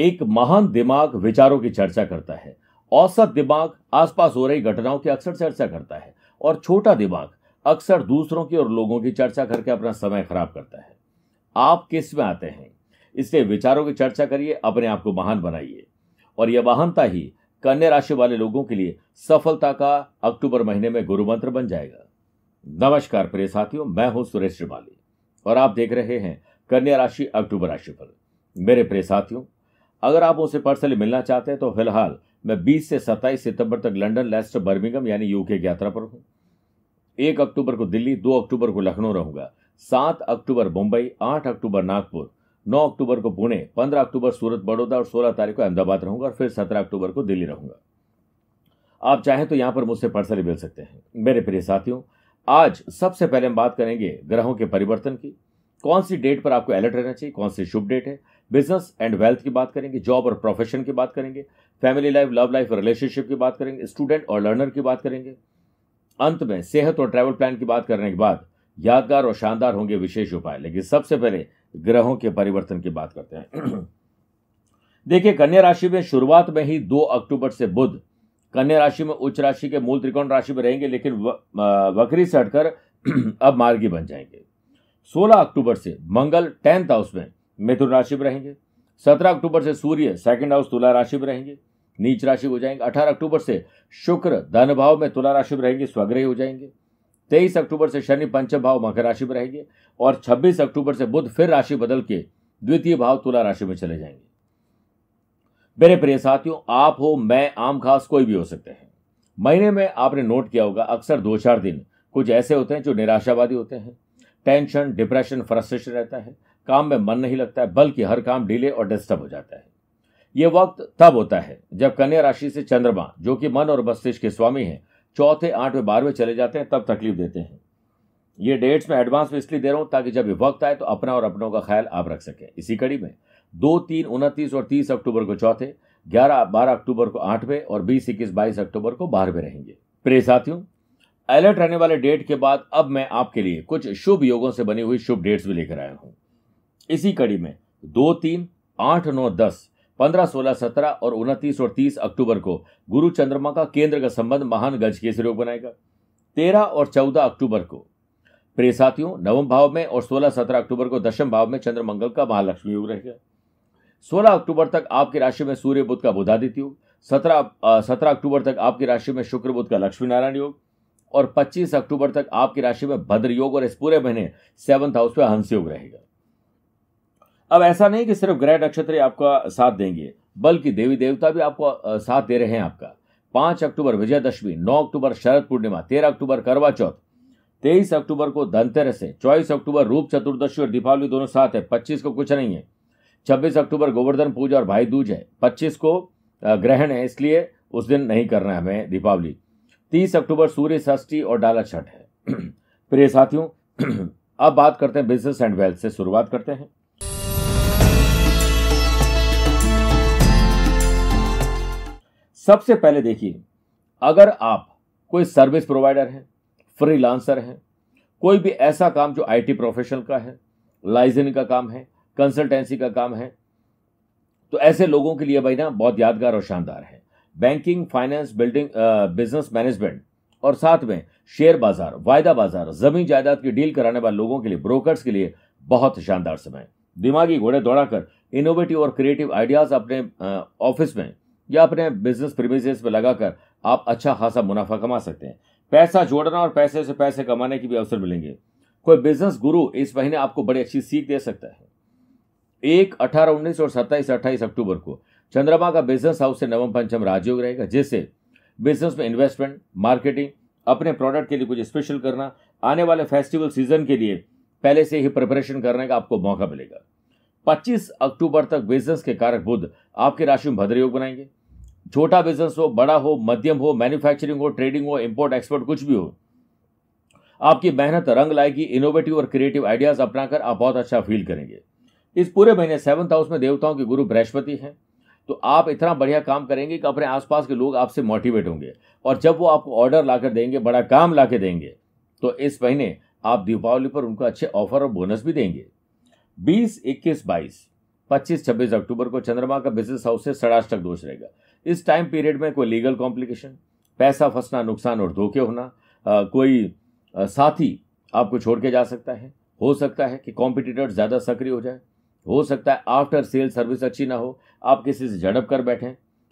एक महान दिमाग विचारों की चर्चा करता है औसत दिमाग आसपास हो रही घटनाओं की अक्सर चर्चा करता है और छोटा दिमाग अक्सर दूसरों की और लोगों की चर्चा करके अपना समय खराब करता है आप किस में आते हैं इसलिए विचारों की चर्चा करिए अपने आप को महान बनाइए और यह महानता ही कन्या राशि वाले लोगों के लिए सफलता का अक्टूबर महीने में गुरु मंत्र बन जाएगा नमस्कार प्रिय साथियों मैं हूं सुरेश श्रीमाली और आप देख रहे हैं कन्या राशि अक्टूबर राशि पर मेरे प्रिय साथियों अगर आप उनसे पर्सनली मिलना चाहते हैं तो फिलहाल मैं 20 से 27 सितंबर तक लंदन लेस्टर बर्मिंगम यानी यूके की यात्रा पर हूं एक अक्टूबर को दिल्ली दो अक्टूबर को लखनऊ रहूंगा सात अक्टूबर मुंबई आठ अक्टूबर नागपुर नौ अक्टूबर को पुणे पंद्रह अक्टूबर सूरत बड़ौदा और सोलह तारीख को अहमदाबाद रहूंगा और फिर सत्रह अक्टूबर को दिल्ली रहूंगा आप चाहें तो यहां पर मुझसे पर्सनली मिल सकते हैं मेरे प्रिय साथियों आज सबसे पहले हम बात करेंगे ग्रहों के परिवर्तन की कौन सी डेट पर आपको अलर्ट रहना चाहिए कौन सी शुभ डेट है बिजनेस एंड वेल्थ की बात करेंगे जॉब और प्रोफेशन की बात करेंगे family life love life relationship की बात करेंगे स्टूडेंट और लर्नर की बात करेंगे अंत में सेहत और ट्रैवल प्लान की बात करने के बाद यादगार और शानदार होंगे विशेष उपाय लेकिन सबसे पहले ग्रहों के परिवर्तन की बात करते हैं देखिए कन्या राशि में शुरुआत में ही दो अक्टूबर से बुध कन्या राशि में उच्च राशि के मूल त्रिकोण राशि में रहेंगे लेकिन वक्री से हटकर अब मार्गी बन जाएंगे 16 अक्टूबर से मंगल टेंथ हाउस में मिथुन राशि में रहेंगे सत्रह अक्टूबर से सूर्य सेकंड हाउस तुला राशि में रहेंगे नीच राशि हो जाएंगे अठारह अक्टूबर से शुक्र धन भाव में तुला राशि में रहेंगे स्वग्रही हो जाएंगे तेईस अक्टूबर से शनि पंचम भाव मकर राशि में रहेंगे और छब्बीस अक्टूबर से बुध फिर राशि बदल के द्वितीय भाव तुला राशि में चले जाएंगे मेरे प्रिय साथियों आप हो मैं आम खास कोई भी हो सकते हैं महीने में आपने नोट किया होगा अक्सर दो चार दिन कुछ ऐसे होते हैं जो निराशावादी होते हैं टेंशन डिप्रेशन फ्रस्ट्रेशन रहता है काम में मन नहीं लगता है बल्कि हर काम डिले और डिस्टर्ब हो जाता है ये वक्त तब होता है जब कन्या राशि से चंद्रमा जो कि मन और मस्तिष्क के स्वामी हैं चौथे आठवें बारहवें चले जाते हैं तब तकलीफ देते हैं ये डेट्स मैं एडवांस में इसलिए दे रहा हूं ताकि जब ये वक्त आए तो अपना और अपनों का ख्याल आप रख सकें इसी कड़ी में दो तीन उनतीस और तीस अक्टूबर को चौथे ग्यारह बारह अक्टूबर को आठवें और बीस इक्कीस बाईस अक्टूबर को बारहवें रहेंगे प्रिय साथियों अलर्ट रहने वाले डेट के बाद अब मैं आपके लिए कुछ शुभ योगों से बनी हुई शुभ डेट्स भी लेकर आया हूँ इसी कड़ी में दो तीन आठ नौ दस पंद्रह सोलह सत्रह और उनतीस और तीस अक्टूबर को गुरु चंद्रमा का केंद्र का संबंध महान गज के योग बनाएगा तेरह और चौदह अक्टूबर को प्रिय साथियों नवम भाव में और सोलह सत्रह अक्टूबर को दशम भाव में चंद्रमंगल का महालक्ष्मी योग रहेगा सोलह अक्टूबर तक आपकी राशि में सूर्य बुद्ध का बुधादित्य योग सत्रह सत्रह अक्टूबर तक आपकी राशि में शुक्र बुद्ध का लक्ष्मी नारायण योग और पच्चीस अक्टूबर तक आपकी राशि में भद्र योग और इस पूरे महीने सेवंथ हाउस में हंस योग रहेगा अब ऐसा नहीं कि सिर्फ ग्रह नक्षत्र आपका साथ देंगे बल्कि देवी देवता भी आपको साथ दे रहे हैं आपका पांच अक्टूबर विजयदशमी नौ अक्टूबर शरद पूर्णिमा तेरह अक्टूबर करवा चौथ तेईस अक्टूबर को धनतेरस है चौबीस अक्टूबर रूप चतुर्दशी और दीपावली दोनों साथ है पच्चीस को कुछ नहीं है छब्बीस अक्टूबर गोवर्धन पूजा और भाई दूज है पच्चीस को ग्रहण है इसलिए उस दिन नहीं करना है हमें दीपावली तीस अक्टूबर सूर्य षष्ठी और डाला छठ है प्रिय साथियों अब बात करते हैं बिजनेस एंड वेल्थ से शुरुआत करते हैं सबसे पहले देखिए अगर आप कोई सर्विस प्रोवाइडर हैं फ्रीलांसर हैं कोई भी ऐसा काम जो आईटी प्रोफेशनल का है लाइजन का काम है कंसल्टेंसी का काम है तो ऐसे लोगों के लिए भाई ना बहुत यादगार और शानदार है banking finance building business management और साथ में शेयर बाजार वायदा बाजार जमीन जायदाद की डील कराने वाले लोगों के लिए ब्रोकर्स के लिए बहुत शानदार समय दिमागी घोड़े दौड़ाकर इनोवेटिव और क्रिएटिव आइडियाज़ अपने ऑफिस में या अपने बिजनेस प्रीमिसेस पर लगाकर आप अच्छा खासा मुनाफा कमा सकते हैं पैसा जोड़ना और पैसे से पैसे कमाने के भी अवसर मिलेंगे कोई बिजनेस गुरु इस महीने आपको बड़ी अच्छी सीख दे सकता है एक अठारह उन्नीस और सत्ताईस अट्ठाईस अक्टूबर को चंद्रमा का बिजनेस हाउस से नवम पंचम राजयोग रहेगा जिससे बिजनेस में इन्वेस्टमेंट मार्केटिंग अपने प्रोडक्ट के लिए कुछ स्पेशल करना आने वाले फेस्टिवल सीजन के लिए पहले से ही प्रिपरेशन करने का आपको मौका मिलेगा 25 अक्टूबर तक बिजनेस के कारक बुद्ध आपके राशि में भद्र योग बनाएंगे छोटा बिजनेस हो बड़ा हो मध्यम हो मैन्युफैक्चरिंग हो ट्रेडिंग हो इंपोर्ट एक्सपोर्ट कुछ भी हो आपकी मेहनत रंग लाएगी इनोवेटिव और क्रिएटिव आइडियाज अपनाकर आप बहुत अच्छा फील करेंगे इस पूरे महीने सेवन्थ हाउस में देवताओं के गुरु बृहस्पति हैं तो आप इतना बढ़िया काम करेंगे कि अपने आसपास के लोग आपसे मोटिवेट होंगे और जब वो आपको ऑर्डर ला देंगे बड़ा काम ला देंगे तो इस महीने आप दीपावली पर उनको अच्छे ऑफर और बोनस भी देंगे बीस इक्कीस बाईस पच्चीस छब्बीस अक्टूबर को चंद्रमा का बिजनेस हाउस से सड़ाष्टक दोष रहेगा इस टाइम पीरियड में कोई लीगल कॉम्प्लिकेशन पैसा फंसना नुकसान और धोखे होना आ, कोई आ, साथी आपको छोड़ के जा सकता है हो सकता है कि कॉम्पिटिटर ज़्यादा सक्रिय हो जाए हो सकता है आफ्टर सेल सर्विस अच्छी ना हो आप किसी से झड़प कर बैठें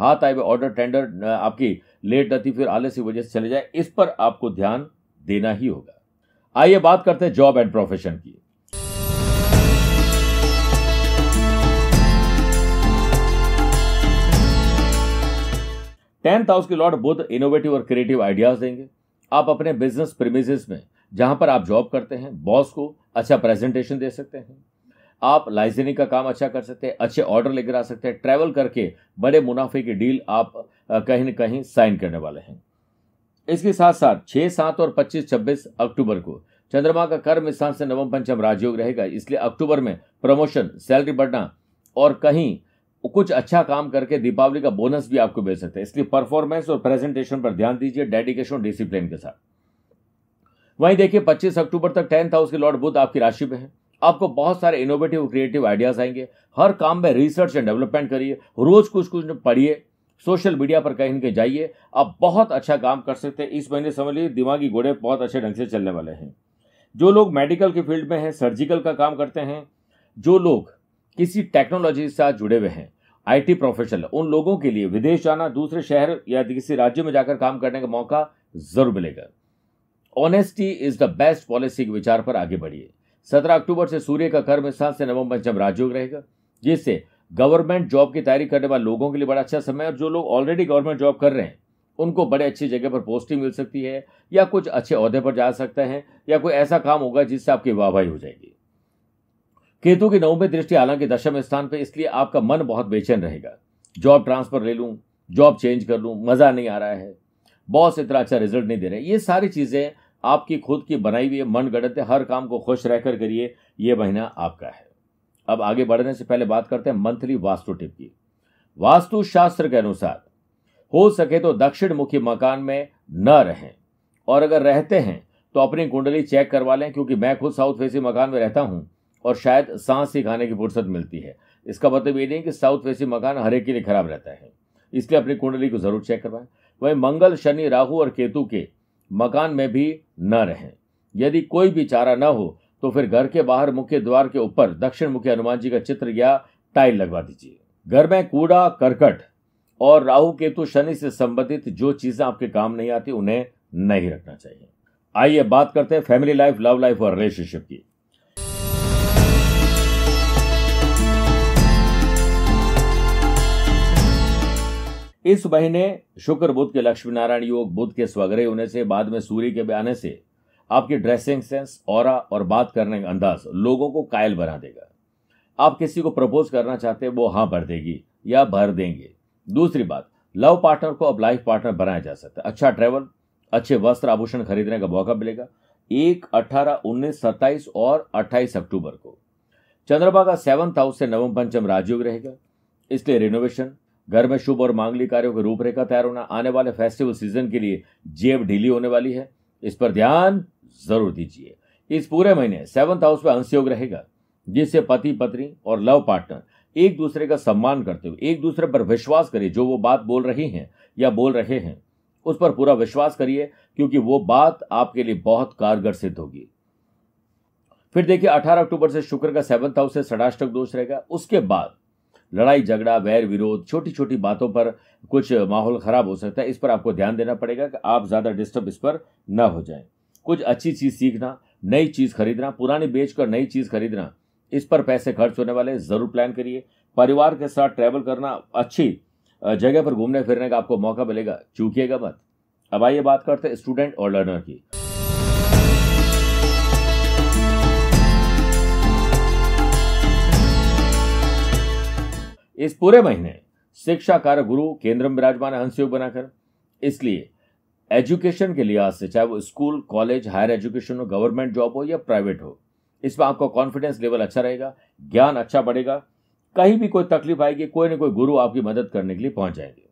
हाथ आए हुए ऑर्डर टेंडर आपकी लेट नती फिर आलस की वजह से चले जाए इस पर आपको ध्यान देना ही होगा आइए बात करते हैं जॉब एंड प्रोफेशन की टेंथ हाउस के लॉर्ड बुद्ध इनोवेटिव और क्रिएटिव आइडियाज देंगे आप अपने बिजनेस प्रेमिसेस में जहां पर आप जॉब करते हैं बॉस को अच्छा प्रेजेंटेशन दे सकते हैं आप लाइसेनिंग का काम अच्छा कर सकते हैं अच्छे ऑर्डर लेकर आ सकते हैं ट्रैवल करके बड़े मुनाफे की डील आप कहीं ना कहीं साइन करने वाले हैं इसके साथ साथ छः सात और पच्चीस छब्बीस अक्टूबर को चंद्रमा का कर्म स्थान से नवम पंचम राजयोग रहेगा इसलिए अक्टूबर में प्रमोशन सैलरी बढ़ना और कहीं कुछ अच्छा काम करके दीपावली का बोनस भी आपको मिल सकता है इसलिए परफॉर्मेंस और प्रेजेंटेशन पर ध्यान दीजिए डेडिकेशन और डिसिप्लिन के साथ वहीं देखिए 25 अक्टूबर तक टेंथ हाउस के लॉर्ड बुद्ध आपकी राशि में है आपको बहुत सारे इनोवेटिव क्रिएटिव आइडियाज आएंगे हर काम में रिसर्च एंड डेवलपमेंट करिए रोज कुछ कुछ पढ़िए सोशल मीडिया पर कहीं ना कहीं जाइए आप बहुत अच्छा काम कर सकते हैं इस महीने समझ लीजिए दिमागी घोड़े बहुत अच्छे ढंग से चलने वाले हैं जो लोग मेडिकल के फील्ड में हैं सर्जिकल का काम करते हैं जो लोग किसी टेक्नोलॉजी के साथ जुड़े हुए हैं आईटी प्रोफेशनल उन लोगों के लिए विदेश जाना दूसरे शहर या किसी राज्य में जाकर काम करने का मौका जरूर मिलेगा honesty is the best policy के विचार पर आगे बढ़िए सत्रह अक्टूबर से सूर्य का कर्म स्थान से नवम पंचम राजयोग रहेगा जिससे गवर्नमेंट जॉब की तैयारी करने वाले लोगों के लिए बड़ा अच्छा समय और जो लोग ऑलरेडी गवर्नमेंट जॉब कर रहे हैं उनको बड़े अच्छी जगह पर पोस्टिंग मिल सकती है या कुछ अच्छे अहदे पर जा सकते हैं या कोई ऐसा काम होगा जिससे आपकी वाहवाही हो जाएगी केतु की नौवें दृष्टि हालांकि दशम स्थान पर इसलिए आपका मन बहुत बेचैन रहेगा जॉब ट्रांसफर ले लूँ जॉब चेंज कर लूँ मज़ा नहीं आ रहा है बॉस इतना अच्छा रिजल्ट नहीं दे रहे ये सारी चीज़ें आपकी खुद की बनाई हुई मन है हर काम को खुश रहकर करिए ये महीना आपका है अब आगे बढ़ने से पहले बात करते हैं मंथली वास्तु टिप की वास्तु शास्त्र के अनुसार हो सके तो दक्षिण मुखी मकान में न रहें और अगर रहते हैं तो अपनी कुंडली चेक करवा लें क्योंकि मैं खुद साउथ फेसिंग मकान में रहता हूं और शायद सांस ही खाने की फुर्सत मिलती है इसका मतलब ये नहीं कि साउथ फेसी मकान हर एक के लिए खराब रहता है इसलिए अपनी कुंडली को जरूर चेक करवाएं वहीं मंगल शनि राहु और केतु के मकान में भी न रहें यदि कोई भी चारा न हो तो फिर घर के बाहर मुख्य द्वार के ऊपर दक्षिण मुख्य हनुमान जी का चित्र या टाइल लगवा दीजिए घर में कूड़ा करकट और राहु केतु शनि से संबंधित जो चीजें आपके काम नहीं आती उन्हें नहीं रखना चाहिए आइए बात करते हैं फैमिली लाइफ लव लाइफ और रिलेशनशिप की इस महीने शुक्र बुद्ध के लक्ष्मी नारायण योग बुद्ध के स्वग्रह होने से बाद में सूर्य के आने से आपकी ड्रेसिंग सेंस और और बात करने का अंदाज लोगों को कायल बना देगा आप किसी को प्रपोज करना चाहते हैं वो हाँ भर देगी या भर देंगे दूसरी बात लव पार्टनर को अब लाइफ पार्टनर बनाया जा सकता है अच्छा ट्रेवल अच्छे वस्त्र आभूषण खरीदने का मौका मिलेगा एक अट्ठारह उन्नीस सत्ताईस और अट्ठाईस अक्टूबर को चंद्रमा का सेवंथ हाउस से नवम पंचम राजयोग रहेगा इसलिए रिनोवेशन घर में शुभ और मांगलिक कार्यों की रूपरेखा तैयार होना आने वाले फेस्टिवल सीजन के लिए जेब ढीली होने वाली है इस पर ध्यान जरूर दीजिए इस पूरे महीने सेवंथ हाउस में अंश योग रहेगा जिससे पति पत्नी और लव पार्टनर एक दूसरे का सम्मान करते हुए एक दूसरे पर विश्वास करिए जो वो बात बोल रही हैं या बोल रहे हैं उस पर पूरा विश्वास करिए क्योंकि वो बात आपके लिए बहुत कारगर सिद्ध होगी फिर देखिए 18 अक्टूबर से शुक्र का सेवंथ हाउस से षडाष्टक दोष रहेगा उसके बाद लड़ाई झगड़ा वैर विरोध छोटी छोटी बातों पर कुछ माहौल ख़राब हो सकता है इस पर आपको ध्यान देना पड़ेगा कि आप ज़्यादा डिस्टर्ब इस पर ना हो जाए कुछ अच्छी चीज़ सीखना नई चीज़ खरीदना पुरानी बेच कर नई चीज़ खरीदना इस पर पैसे खर्च होने वाले ज़रूर प्लान करिए परिवार के साथ ट्रैवल करना अच्छी जगह पर घूमने फिरने का आपको मौका मिलेगा चूकिएगा मत अब आइए बात करते हैं स्टूडेंट और लर्नर की इस पूरे महीने शिक्षा कार्य गुरु केंद्र में विराजमान है हंसयोग बनाकर इसलिए एजुकेशन के लिहाज से चाहे वो स्कूल कॉलेज हायर एजुकेशन हो गवर्नमेंट जॉब हो या प्राइवेट हो इसमें आपका कॉन्फिडेंस लेवल अच्छा रहेगा ज्ञान अच्छा बढ़ेगा कहीं भी कोई तकलीफ आएगी कोई ना कोई गुरु आपकी मदद करने के लिए पहुंच जाएंगे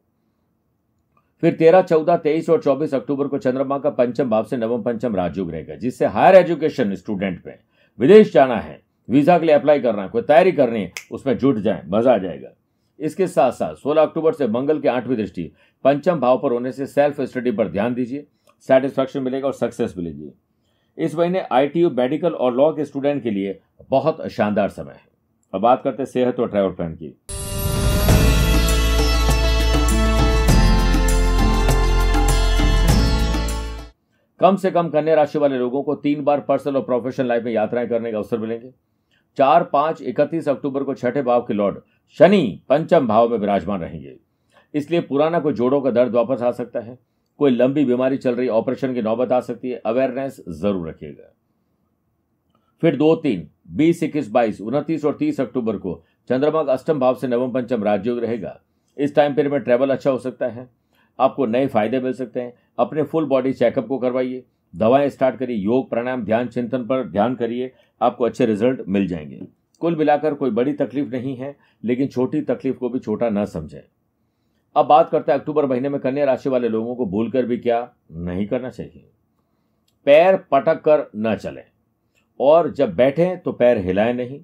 फिर तेरह चौदह तेईस और चौबीस अक्टूबर को चंद्रमा का पंचम भाव से नवम पंचम राजयोग रहेगा जिससे हायर एजुकेशन स्टूडेंट में विदेश जाना है वीज़ा के लिए अप्लाई करना है कोई तैयारी करनी है उसमें जुट जाए मज़ा आ जाएगा इसके साथ साथ 16 अक्टूबर से मंगल की आठवीं दृष्टि पंचम भाव पर होने से सेल्फ स्टडी पर ध्यान दीजिए सेटिस्फैक्शन मिलेगा और सक्सेस मिलेगी इस महीने आईटीयू मेडिकल और लॉ के स्टूडेंट के लिए बहुत शानदार समय है अब बात करते हैं सेहत और ट्रैवल प्लान की कम से कम कन्या राशि वाले लोगों को तीन बार पर्सनल और प्रोफेशनल लाइफ में यात्राएं करने का अवसर मिलेंगे चार पांच इकतीस अक्टूबर को छठे भाव के लॉर्ड शनि पंचम भाव में विराजमान रहेंगे इसलिए पुराना कोई जोड़ों का दर्द वापस आ सकता है कोई लंबी बीमारी चल रही ऑपरेशन की नौबत आ सकती है अवेयरनेस जरूर रखिएगा फिर दो तीन बीस इक्कीस बाईस उनतीस और तीस अक्टूबर को चंद्रमा का अष्टम भाव से नवम पंचम राजयोग रहेगा इस टाइम पीरियड में ट्रैवल अच्छा हो सकता है आपको नए फायदे मिल सकते हैं अपने फुल बॉडी चेकअप को करवाइए दवाएं स्टार्ट करिए योग प्राणायाम ध्यान चिंतन पर ध्यान करिए आपको अच्छे रिजल्ट मिल जाएंगे कुल मिलाकर कोई बड़ी तकलीफ नहीं है लेकिन छोटी तकलीफ को भी छोटा ना समझें अब बात करते हैं अक्टूबर महीने में कन्या राशि वाले लोगों को भूलकर भी क्या नहीं करना चाहिए पैर पटक कर न चलें और जब बैठें तो पैर हिलाएं नहीं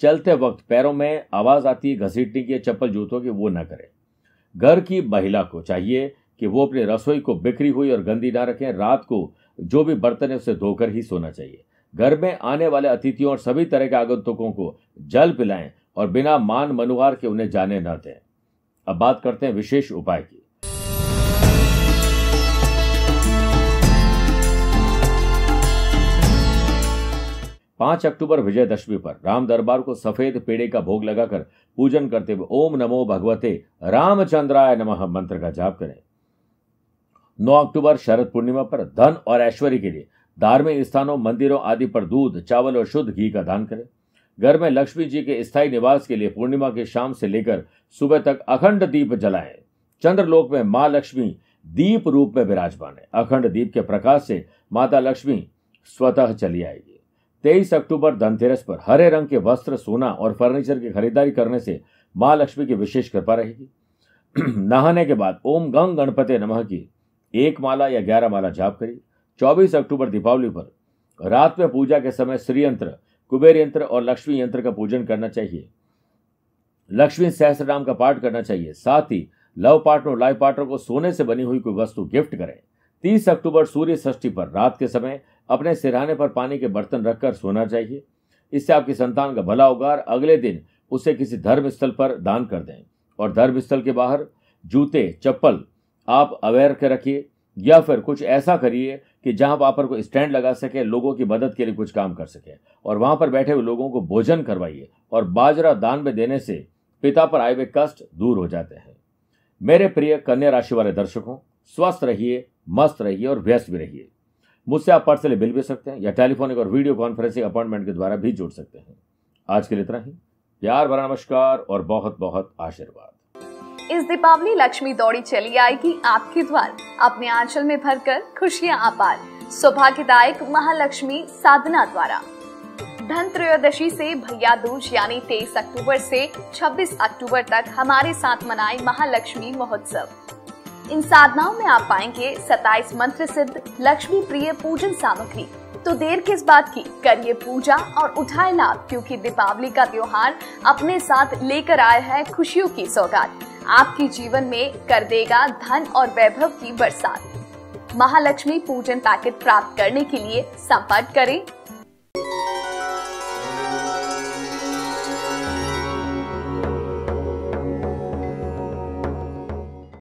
चलते वक्त पैरों में आवाज़ आती है घसीटने की चप्पल जूतों की वो ना करें घर की महिला को चाहिए कि वो अपनी रसोई को बिखरी हुई और गंदी ना रखें रात को जो भी बर्तन है उसे धोकर ही सोना चाहिए घर में आने वाले अतिथियों और सभी तरह के आगंतुकों को जल पिलाएं और बिना मान मनुहार के उन्हें जाने न दें अब बात करते हैं विशेष उपाय की पांच अक्टूबर विजयदशमी पर राम दरबार को सफेद पेड़े का भोग लगाकर पूजन करते हुए ओम नमो भगवते रामचंद्राय नमः मंत्र का जाप करें 9 अक्टूबर शरद पूर्णिमा पर धन और ऐश्वर्य के लिए धार्मिक स्थानों मंदिरों आदि पर दूध चावल और शुद्ध घी का दान करें घर में लक्ष्मी जी के स्थायी निवास के लिए पूर्णिमा की शाम से लेकर सुबह तक अखंड दीप जलाएं चंद्रलोक में माँ लक्ष्मी दीप रूप में विराजमान है अखंड दीप के प्रकाश से माता लक्ष्मी स्वतः चली आएगी तेईस अक्टूबर धनतेरस पर हरे रंग के वस्त्र सोना और फर्नीचर की खरीदारी करने से माँ लक्ष्मी की विशेष कृपा रहेगी नहाने के बाद ओम गंग गणपते नमः की एक माला या ग्यारह माला जाप करिए चौबीस अक्टूबर दीपावली पर रात में पूजा के समय श्री यंत्र कुबेर यंत्र और लक्ष्मी यंत्र का पूजन करना चाहिए लक्ष्मी सहस्र नाम का पाठ करना चाहिए साथ ही लव पार्टनर और लाइफ पार्टनर को सोने से बनी हुई कोई वस्तु गिफ्ट करें तीस अक्टूबर सूर्य षष्ठी पर रात के समय अपने सिरहाने पर पानी के बर्तन रखकर सोना चाहिए इससे आपकी संतान का भला होगा और अगले दिन उसे किसी धर्म स्थल पर दान कर दें और धर्म स्थल के बाहर जूते चप्पल आप अवेयर कर रखिए या फिर कुछ ऐसा करिए कि जहां आप पर कोई स्टैंड लगा सके लोगों की मदद के लिए कुछ काम कर सके और वहां पर बैठे हुए लोगों को भोजन करवाइए और बाजरा दान में देने से पिता पर आए हुए कष्ट दूर हो जाते हैं मेरे प्रिय कन्या राशि वाले दर्शकों स्वस्थ रहिए मस्त रहिए और व्यस्त भी रहिए मुझसे आप पर्सनली मिल भी सकते हैं या टेलीफोनिक और वीडियो कॉन्फ्रेंसिंग अपॉइंटमेंट के द्वारा भी जुड़ सकते हैं आज के लिए इतना ही प्यार भरा नमस्कार और बहुत बहुत आशीर्वाद इस दीपावली लक्ष्मी दौड़ी चली आएगी आपके द्वार अपने आंचल में भरकर खुशियां अपार सौभाग्यदायक महालक्ष्मी साधना द्वारा धन त्रयोदशी से भैया दूज यानी 23 अक्टूबर से 26 अक्टूबर तक हमारे साथ मनाएं महालक्ष्मी महोत्सव इन साधनाओं में आप पाएंगे 27 मंत्र सिद्ध लक्ष्मी प्रिय पूजन सामग्री तो देर किस बात की करिए पूजा और उठाए लाभ क्योंकि दीपावली का त्योहार अपने साथ लेकर आया है खुशियों की सौगात आपके जीवन में कर देगा धन और वैभव की बरसात महालक्ष्मी पूजन पैकेट प्राप्त करने के लिए संपर्क करें